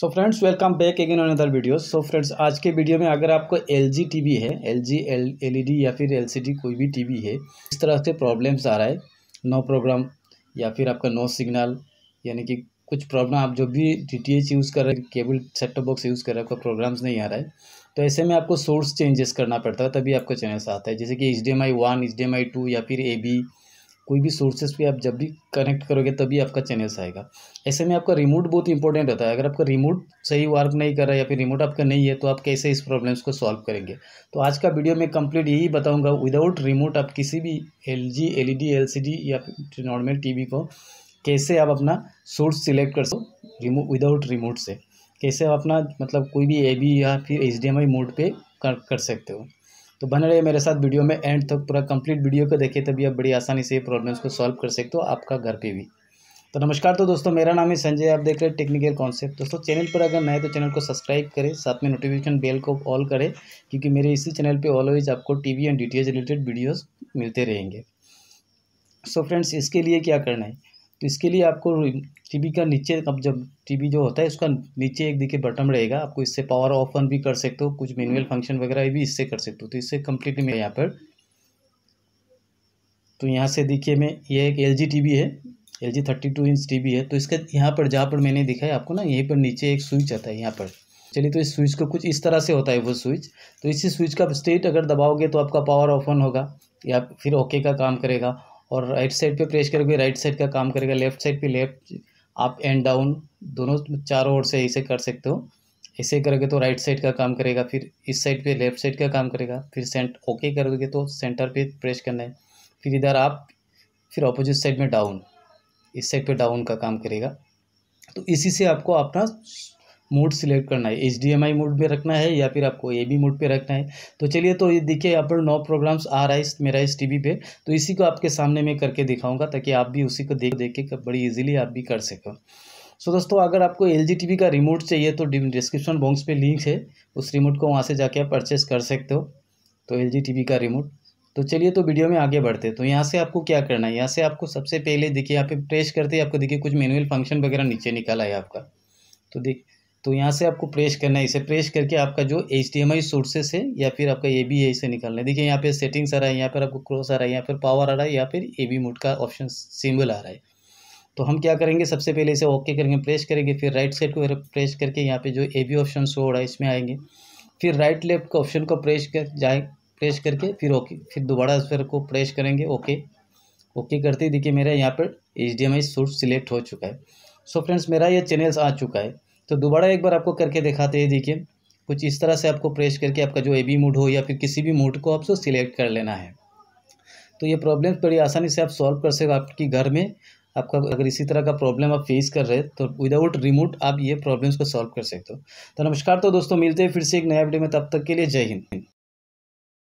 So friends welcome back again on other video so friends आज के video में अगर आपको एल जी टी वी है L G L E D या फिर एल सी डी कोई भी टी वी है इस तरह से प्रॉब्लम्स आ रहा है नो प्रोग्राम या फिर आपका नो सिग्नल यानी कि कुछ प्रॉब्लम आप जो भी डी टी एच यूज़ कर रहे हैं केबल सेट बॉक्स यूज़ कर रहे हैं आपका प्रोग्राम्स नहीं आ रहा है तो ऐसे में आपको सोर्स चेंजेस करना पड़ता है तभी आपको चैनल्स आता है जैसे कि H D M I one H D M I two या फिर ए बी कोई भी सोर्सेज पे आप जब भी कनेक्ट करोगे तभी आपका चैनल्स आएगा ऐसे में आपका रिमोट बहुत इंपॉर्टेंट होता है अगर आपका रिमोट सही वर्क नहीं कर रहा है या फिर रिमोट आपका नहीं है तो आप कैसे इस प्रॉब्लम्स को सॉल्व करेंगे तो आज का वीडियो मैं कंप्लीट यही बताऊंगा विदाउट रिमोट आप किसी भी L G L E D L C D या नॉर्मल टी वी को कैसे आप अपना सोर्स सिलेक्ट कर सको रिमो विदाउट रिमोट से कैसे आप अपना मतलब कोई भी ए बी या फिर H D M I mode पर कर सकते हो तो बने रहे मेरे साथ वीडियो में एंड तक पूरा कंप्लीट वीडियो को देखिए तभी आप बड़ी आसानी से ये प्रॉब्लम्स को सॉल्व कर सकते हो आपका घर पे भी तो नमस्कार तो दोस्तों मेरा नाम है संजय आप देख रहे हैं टेक्निकल कॉन्सेप्ट दोस्तों चैनल पर अगर नए तो चैनल को सब्सक्राइब करें साथ में नोटिफिकेशन बेल को ऑल करें क्योंकि मेरे इसी चैनल पर ऑलवेज आपको T V and D related videos मिलते रहेंगे सो so फ्रेंड्स इसके लिए क्या करना है तो इसके लिए आपको टीवी का नीचे अब जब टीवी जो होता है उसका नीचे एक देखिए बटन रहेगा आपको इससे पावर ऑफ ऑन भी कर सकते हो कुछ मैनुअल हम्म। फंक्शन वगैरह भी इससे कर सकते हो तो इससे कम्प्लीटली मैं यहाँ पर तो यहाँ से देखिए मैं ये एक एल जी टीवी है L G thirty two inch TV है तो इसका यहाँ पर जहाँ पर मैंने दिखाया आपको ना यहीं पर नीचे एक स्विच आता है यहाँ पर चलिए तो इस स्विच को कुछ इस तरह से होता है वो स्विच तो इसी स्विच का स्टेट अगर दबाओगे तो आपका पावर ऑफ ऑन होगा या फिर ओके का काम करेगा और राइट साइड पे प्रेस करोगे राइट साइड का काम करेगा लेफ्ट साइड पे लेफ्ट आप एंड डाउन दोनों चारों ओर से ऐसे कर सकते हो ऐसे करोगे तो राइट साइड का काम करेगा फिर इस साइड पे लेफ्ट साइड का काम करेगा फिर सेंट ओके करोगे तो सेंटर पे प्रेस करना है फिर इधर आप फिर अपोजिट साइड में डाउन इस साइड पे डाउन का काम करेगा तो इसी से आपको अपना मोड सिलेक्ट करना है H D M I mode पे रखना है या फिर आपको ए बी मोड पे रखना है तो चलिए तो ये देखिए यहाँ पर नौ प्रोग्राम्स आ रहा है इस मेरा इस टी वी पे तो इसी को आपके सामने मैं करके दिखाऊंगा ताकि आप भी उसी को देख देख के बड़ी ईजिली आप भी कर सको सो दोस्तों अगर आपको एल जी टी वी का रिमोट चाहिए तो डिस्क्रिप्शन बॉक्स पर लिंक है उस रिमोट को वहाँ से जाके आप परचेस कर सकते हो तो एल जी टी वी का रिमोट तो चलिए तो वीडियो में आगे बढ़ते तो यहाँ से आपको क्या करना है यहाँ से आपको सबसे पहले देखिए यहाँ पे प्रेस करते ही आपको देखिए कुछ मैनुअल फंक्शन वगैरह नीचे निकाला है आपका तो देख तो यहाँ से आपको प्रेस करना है इसे प्रेस करके आपका जो H D M I sources है या फिर आपका ए बी है इसे निकालना है देखिए यहाँ पे सेटिंग्स आ रहा है यहाँ पर आपको क्रॉस आ रहा है यहाँ पर पावर आ रहा है या फिर ए बी मोड का ऑप्शन सिंबल आ रहा है तो हम क्या करेंगे सबसे पहले इसे ओके करेंगे प्रेस करेंगे फिर राइट साइड को प्रेस करके यहाँ पे जो ए बी ऑप्शन शो हो रहा है इसमें आएंगे फिर राइट लेफ्ट का ऑप्शन को प्रेस कर जाए प्रेस करके फिर ओके फिर दोबारा फिर को प्रेस करेंगे ओके ओके करते ही देखिए मेरा यहाँ पर H D M I source select हो चुका है सो so फ्रेंड्स मेरा ये चैनल्स आ चुका है तो दोबारा एक बार आपको करके दिखाते हैं देखिए कुछ इस तरह से आपको प्रेस करके आपका जो ए बी मूड हो या फिर किसी भी मूड को आपको सिलेक्ट कर लेना है तो ये प्रॉब्लम बड़ी आसानी से आप सॉल्व कर सको आपकी घर में आपका अगर इसी तरह का प्रॉब्लम आप फेस कर रहे हैं तो विदाउट रिमोट आप ये प्रॉब्लम्स को सॉल्व कर सकते हो तो नमस्कार तो दोस्तों मिलते हैं फिर से एक नया वीडियो में तब तक के लिए जय हिंद